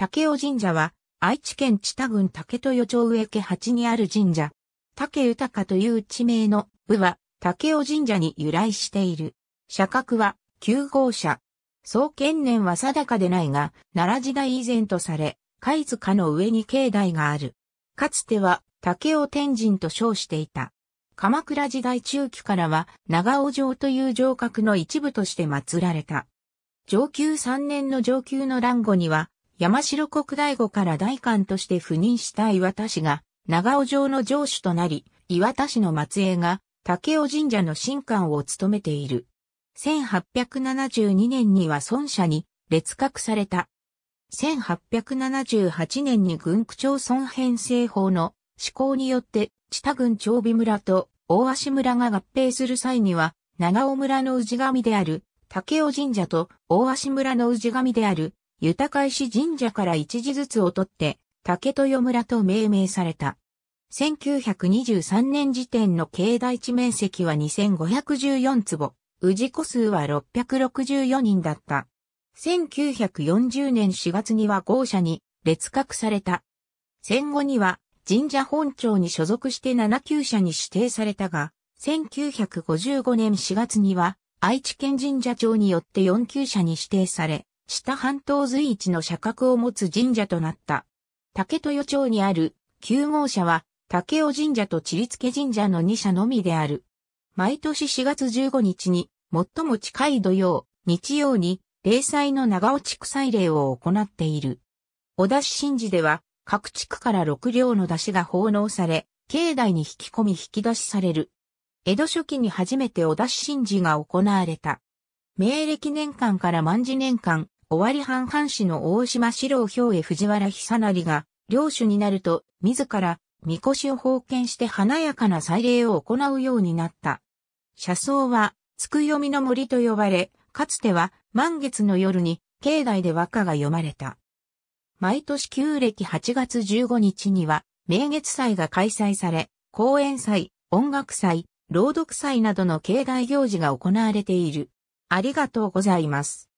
竹尾神社は、愛知県知多郡竹豊町植家八にある神社。竹豊という地名の部は、竹尾神社に由来している。社格は、旧号社。創建年は定かでないが、奈良時代以前とされ、貝塚の上に境内がある。かつては、竹尾天神と称していた。鎌倉時代中期からは、長尾城という城郭の一部として祀られた。上級三年の上級の乱後には、山城国大吾から大官として赴任した岩田氏が、長尾城の城主となり、岩田氏の末裔が、竹尾神社の神官を務めている。1872年には孫社に列格された。1878年に軍区町村編成法の施行によって、北多郡長尾村と大足村が合併する際には、長尾村の氏神である、竹尾神社と大足村の氏神である、豊石神社から一字ずつを取って、竹豊村と命名された。1923年時点の境内地面積は2514坪、氏子数は664人だった。1940年4月には豪社に列格された。戦後には神社本庁に所属して7級社に指定されたが、1955年4月には愛知県神社庁によって4級社に指定され、下半島随一の社格を持つ神社となった。竹豊町にある9号社は竹尾神社と地理付神社の2社のみである。毎年4月15日に最も近い土曜、日曜に霊祭の長尾地区祭礼を行っている。お出し神事では各地区から6両の出汁が奉納され、境内に引き込み引き出しされる。江戸初期に初めてお出し神事が行われた。明暦年間から万事年間、尾張半藩士の大島四郎兵衛藤原久成が、領主になると、自ら、神輿を奉献して華やかな祭礼を行うようになった。車窓は、つくよみの森と呼ばれ、かつては、満月の夜に、境内で和歌が読まれた。毎年旧暦8月15日には、明月祭が開催され、公演祭、音楽祭、朗読祭などの境内行事が行われている。ありがとうございます。